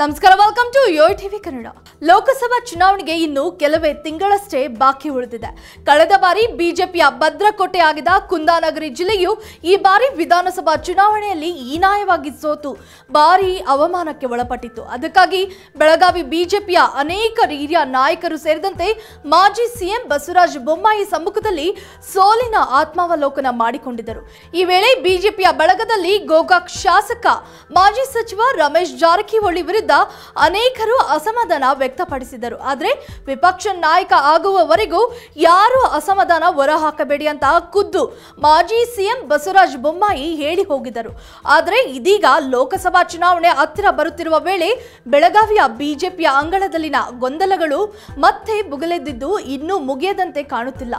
ನಮಸ್ಕಾರ welcome to yo TV Kannada Lok Sabha ಚುನಾವಣೆಗೆ ಇನ್ನು ಕೆಲವೇ ತಿಂಗಳಷ್ಟೇ ಬಾಕಿ ಉಳಿದಿದೆ ಕಳೆದ ಬಾರಿ ಬಿಜೆಪಿಯ ಭದ್ರಕೋಟೆ ಕುಂದಾನಗರಿ ಜಿಲ್ಲೆಯು ಈ ಬಾರಿ ವಿಧಾನಸಭಾ ಚುನಾವಣೆಯಲ್ಲಿ ಹೀನಾಯವಾಗಿ ಸೋತು ಭಾರಿ ಅವಮಾನಕ್ಕೆ ಒಳಪಟ್ಟಿತ್ತು ಅದಕ್ಕಾಗಿ ಬೆಳಗಾವಿ ಬಿಜೆಪಿಯ ಅನೇಕ ಹಿರಿಯ ನಾಯಕರು ಸೇರಿದಂತೆ ಮಾಜಿ ಸಿಎಂ ಬಸವರಾಜ ಬೊಮ್ಮಾಯಿ ಸಮ್ಮುಖದಲ್ಲಿ ಸೋಲಿನ ಆತ್ಮಾವಲೋಕನ ಮಾಡಿಕೊಂಡಿದ್ದರು ಈ ವೇಳೆ ಬಿಜೆಪಿಯ ಬಳಗದಲ್ಲಿ ಗೋಗಾಕ್ ಶಾಸಕ ಮಾಜಿ ಸಚಿವ ರಮೇಶ್ ಜಾರಕಿಹೊಳಿ ವಿರುದ್ಧ ವಿರುದ್ಧ ಅನೇಕರು ಅಸಮಾಧಾನ ವ್ಯಕ್ತಪಡಿಸಿದರು ಆದರೆ ವಿಪಕ್ಷ ನಾಯಕ ಆಗುವವರೆಗೂ ಯಾರು ಅಸಮಾಧಾನ ಹೊರಹಾಕಬೇಡಿ ಅಂತ ಖುದ್ದು ಮಾಜಿ ಸಿಎಂ ಬಸವರಾಜ ಬೊಮ್ಮಾಯಿ ಹೇಳಿ ಹೋಗಿದರು ಆದರೆ ಇದೀಗ ಲೋಕಸಭಾ ಚುನಾವಣೆ ಹತ್ತಿರ ಬರುತ್ತಿರುವ ವೇಳೆ ಬೆಳಗಾವಿಯ ಬಿಜೆಪಿಯ ಅಂಗಳದಲ್ಲಿನ ಗೊಂದಲಗಳು ಮತ್ತೆ ಬುಗಲೆದ್ದಿದ್ದು ಇನ್ನೂ ಮುಗಿಯದಂತೆ ಕಾಣುತ್ತಿಲ್ಲ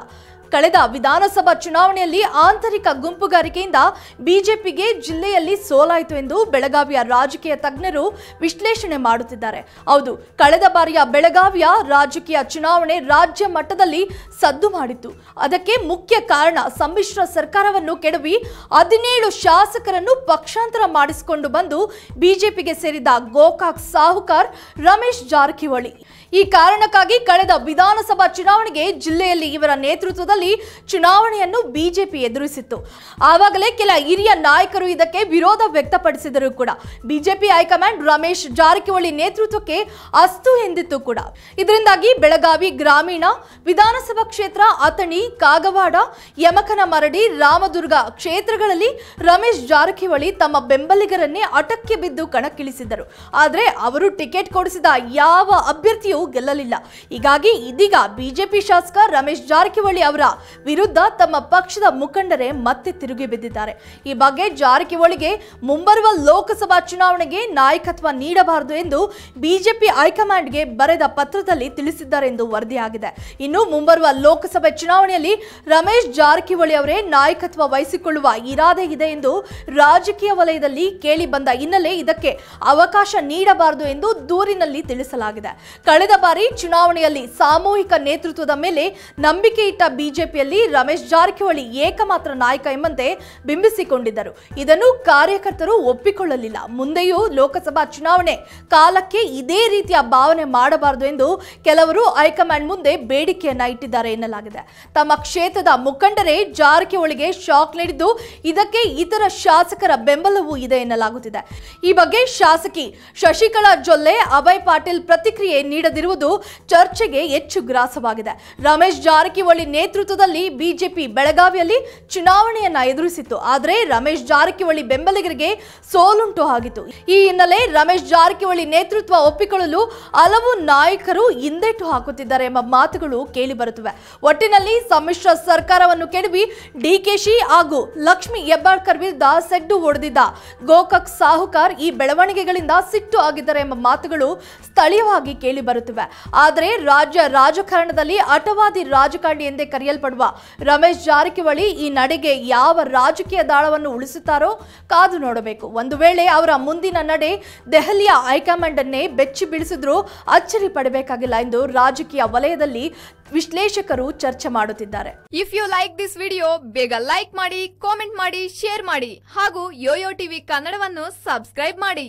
ಕಳೆದ ವಿಧಾನಸಭಾ ಚುನಾವಣೆಯಲ್ಲಿ ಆಂತರಿಕ ಗುಂಪುಗಾರಿಕೆಯಿಂದ ಬಿಜೆಪಿಗೆ ಜಿಲ್ಲೆಯಲ್ಲಿ ಸೋಲಾಯಿತು ಎಂದು ಬೆಳಗಾವಿಯ ರಾಜಕೀಯ ತಜ್ಞರು ವಿಶ್ಲೇಷಣೆ ಮಾಡುತ್ತಿದ್ದಾರೆ ಹೌದು ಕಳೆದ ಬಾರಿಯ ಬೆಳಗಾವಿಯ ರಾಜಕೀಯ ಚುನಾವಣೆ ರಾಜ್ಯ ಮಟ್ಟದಲ್ಲಿ ಸದ್ದು ಮಾಡಿತ್ತು ಅದಕ್ಕೆ ಮುಖ್ಯ ಕಾರಣ ಸಮ್ಮಿಶ್ರ ಸರ್ಕಾರವನ್ನು ಕೆಡವಿ ಹದಿನೇಳು ಶಾಸಕರನ್ನು ಪಕ್ಷಾಂತರ ಮಾಡಿಸಿಕೊಂಡು ಬಂದು ಬಿಜೆಪಿಗೆ ಸೇರಿದ ಗೋಕಾಕ್ ಸಾಹುಕಾರ್ ರಮೇಶ್ ಜಾರಕಿಹೊಳಿ ಈ ಕಾರಣಕ್ಕಾಗಿ ಕಳೆದ ವಿಧಾನಸಭಾ ಚುನಾವಣೆಗೆ ಜಿಲ್ಲೆಯಲ್ಲಿ ಇವರ ನೇತೃತ್ವದಲ್ಲಿ ಚುನಾವಣೆಯನ್ನು ಬಿಜೆಪಿ ಎದುರಿಸಿತ್ತು ಆವಾಗಲೇ ಕೆಲ ಹಿರಿಯ ನಾಯಕರು ಇದಕ್ಕೆ ವಿರೋಧ ವ್ಯಕ್ತಪಡಿಸಿದರು ಕೂಡ ಬಿಜೆಪಿ ಹೈಕಮಾಂಡ್ ರಮೇಶ್ ಜಾರಕಿಹೊಳಿ ನೇತೃತ್ವಕ್ಕೆ ಅಸ್ತು ಎಂದಿತ್ತು ಕೂಡ ಇದರಿಂದಾಗಿ ಬೆಳಗಾವಿ ಗ್ರಾಮೀಣ ವಿಧಾನಸಭಾ ಕ್ಷೇತ್ರ ಅಥಣಿ ಕಾಗವಾಡ ಯಮಕನ ಮರಡಿ ರಾಮದುರ್ಗ ಕ್ಷೇತ್ರಗಳಲ್ಲಿ ರಮೇಶ್ ಜಾರಕಿಹೊಳಿ ತಮ್ಮ ಬೆಂಬಲಿಗರನ್ನೇ ಅಟಕ್ಕೆ ಬಿದ್ದು ಕಣಕ್ಕಿಳಿಸಿದ್ದರು ಆದರೆ ಅವರು ಟಿಕೆಟ್ ಕೊಡಿಸಿದ ಯಾವ ಅಭ್ಯರ್ಥಿಯೂ ಗೆಲ್ಲಲಿಲ್ಲ ಹೀಗಾಗಿ ಇದೀಗ ಬಿಜೆಪಿ ಶಾಸಕ ರಮೇಶ್ ಜಾರಕಿಹೊಳಿ ಅವರ ವಿರುದ್ಧ ತಮ್ಮ ಪಕ್ಷದ ಮುಖಂಡರೇ ಮತ್ತೆ ತಿರುಗಿ ಬಿದ್ದಿದ್ದಾರೆ ಈ ಬಗ್ಗೆ ಜಾರಕಿಹೊಳಿಗೆ ಮುಂಬರುವ ಲೋಕಸಭಾ ಚುನಾವಣೆಗೆ ನಾಯಕತ್ವ ನೀಡಬಾರದು ಎಂದು ಬಿಜೆಪಿ ಹೈಕಮಾಂಡ್ಗೆ ಬರೆದ ಪತ್ರದಲ್ಲಿ ತಿಳಿಸಿದ್ದಾರೆ ಎಂದು ವರದಿಯಾಗಿದೆ ಇನ್ನು ಮುಂಬರುವ ಲೋಕಸಭೆ ಚುನಾವಣೆಯಲ್ಲಿ ರಮೇಶ್ ಜಾರಕಿಹೊಳಿ ಅವರೇ ನಾಯಕತ್ವ ವಹಿಸಿಕೊಳ್ಳುವ ಇರಾದೆ ಇದೆ ಎಂದು ರಾಜಕೀಯ ವಲಯದಲ್ಲಿ ಕೇಳಿ ಬಂದ ಹಿನ್ನೆಲೆ ಇದಕ್ಕೆ ಅವಕಾಶ ನೀಡಬಾರದು ಎಂದು ದೂರಿನಲ್ಲಿ ತಿಳಿಸಲಾಗಿದೆ ಕಳೆದ ಬಾರಿ ಚುನಾವಣೆಯಲ್ಲಿ ಸಾಮೂಹಿಕ ನೇತೃತ್ವದ ಮೇಲೆ ನಂಬಿಕೆ ಇಟ್ಟ ಬಿಜೆಪಿ ಬಿಜೆಪಿಯಲ್ಲಿ ರಮೇಶ್ ಜಾರಕಿಹೊಳಿ ಏಕಮಾತ್ರ ನಾಯಕ ಎಂಬಂತೆ ಬಿಂಬಿಸಿಕೊಂಡಿದ್ದರು ಇದನ್ನು ಕಾರ್ಯಕರ್ತರು ಒಪ್ಪಿಕೊಳ್ಳಲಿಲ್ಲ ಮುಂದೆಯೂ ಲೋಕಸಭಾ ಚುನಾವಣೆ ಕಾಲಕ್ಕೆ ಇದೇ ರೀತಿಯ ಭಾವನೆ ಮಾಡಬಾರದು ಎಂದು ಕೆಲವರು ಹೈಕಮಾಂಡ್ ಮುಂದೆ ಬೇಡಿಕೆಯನ್ನ ಇಟ್ಟಿದ್ದಾರೆ ಎನ್ನಲಾಗಿದೆ ತಮ್ಮ ಕ್ಷೇತ್ರದ ಮುಖಂಡರೇ ಜಾರಕಿಹೊಳಿಗೆ ಶಾಕ್ ನೀಡಿದ್ದು ಇದಕ್ಕೆ ಇತರ ಶಾಸಕರ ಬೆಂಬಲವೂ ಇದೆ ಎನ್ನಲಾಗುತ್ತಿದೆ ಈ ಬಗ್ಗೆ ಶಾಸಕಿ ಶಶಿಕಲಾ ಜೊಲ್ಲೆ ಅಭಯ್ ಪಾಟೀಲ್ ಪ್ರತಿಕ್ರಿಯೆ ನೀಡದಿರುವುದು ಚರ್ಚೆಗೆ ಹೆಚ್ಚು ಗ್ರಾಸವಾಗಿದೆ ರಮೇಶ್ ಜಾರಕಿಹೊಳಿ ನೇತೃತ್ವ ನೇತೃತ್ವದಲ್ಲಿ ಬಿಜೆಪಿ ಬೆಳಗಾವಿಯಲ್ಲಿ ಚುನಾವಣೆಯನ್ನ ಎದುರಿಸಿತ್ತು ಆದರೆ ರಮೇಶ್ ಜಾರಕಿಹೊಳಿ ಬೆಂಬಲಿಗರಿಗೆ ಸೋಲುಂಟು ಆಗಿತ್ತು ಈ ಹಿನ್ನೆಲೆ ರಮೇಶ್ ಜಾರಕಿಹೊಳಿ ನೇತೃತ್ವ ಒಪ್ಪಿಕೊಳ್ಳಲು ಹಲವು ನಾಯಕರು ಹಿಂದೆಟ್ಟು ಹಾಕುತ್ತಿದ್ದಾರೆ ಎಂಬ ಮಾತುಗಳು ಬರುತ್ತಿವೆ ಒಟ್ಟಿನಲ್ಲಿ ಸಮ್ಮಿಶ್ರ ಸರ್ಕಾರವನ್ನು ಕೆಡವಿ ಡಿಕೆಶಿ ಹಾಗೂ ಲಕ್ಷ್ಮಿ ಹೆಬ್ಬಾಳ್ಕರ್ ವಿರುದ್ಧ ಸೆಡ್ಡು ಹೊಡೆದಿದ್ದ ಗೋಕಕ್ ಸಾಹುಕಾರ್ ಈ ಬೆಳವಣಿಗೆಗಳಿಂದ ಸಿಟ್ಟು ಆಗಿದ್ದಾರೆ ಎಂಬ ಮಾತುಗಳು ಸ್ಥಳೀಯವಾಗಿ ಬರುತ್ತಿವೆ ಆದರೆ ರಾಜ್ಯ ರಾಜಕಾರಣದಲ್ಲಿ ಅಟವಾದಿ ರಾಜಕಾರಣಿ ಎಂದೇ ಕರೆಯಲು ಕರೆಯಲ್ಪಡುವ ರಮೇಶ್ ಜಾರಕಿಹೊಳಿ ಈ ನಡೆಗೆ ಯಾವ ರಾಜಕೀಯ ದಾಳವನ್ನು ಉಳಿಸುತ್ತಾರೋ ಕಾದು ನೋಡಬೇಕು ಒಂದು ವೇಳೆ ಅವರ ಮುಂದಿನ ನಡೆ ದೆಹಲಿಯ ಹೈಕಮಾಂಡ್ ಅನ್ನೇ ಬೆಚ್ಚಿ ಬೀಳಿಸಿದ್ರೂ ಅಚ್ಚರಿ ಪಡಬೇಕಾಗಿಲ್ಲ ಎಂದು ರಾಜಕೀಯ ವಲಯದಲ್ಲಿ ವಿಶ್ಲೇಷಕರು ಚರ್ಚೆ ಮಾಡುತ್ತಿದ್ದಾರೆ if you like this video ಬೇಗ ಲೈಕ್ ಮಾಡಿ ಕಾಮೆಂಟ್ ಮಾಡಿ ಶೇರ್ ಮಾಡಿ ಹಾಗೂ ಯೋಯೋ ಟಿವಿ ಕನ್ನಡವನ್ನು ಸಬ್ಸ್ಕ್ರೈಬ್ ಮಾಡಿ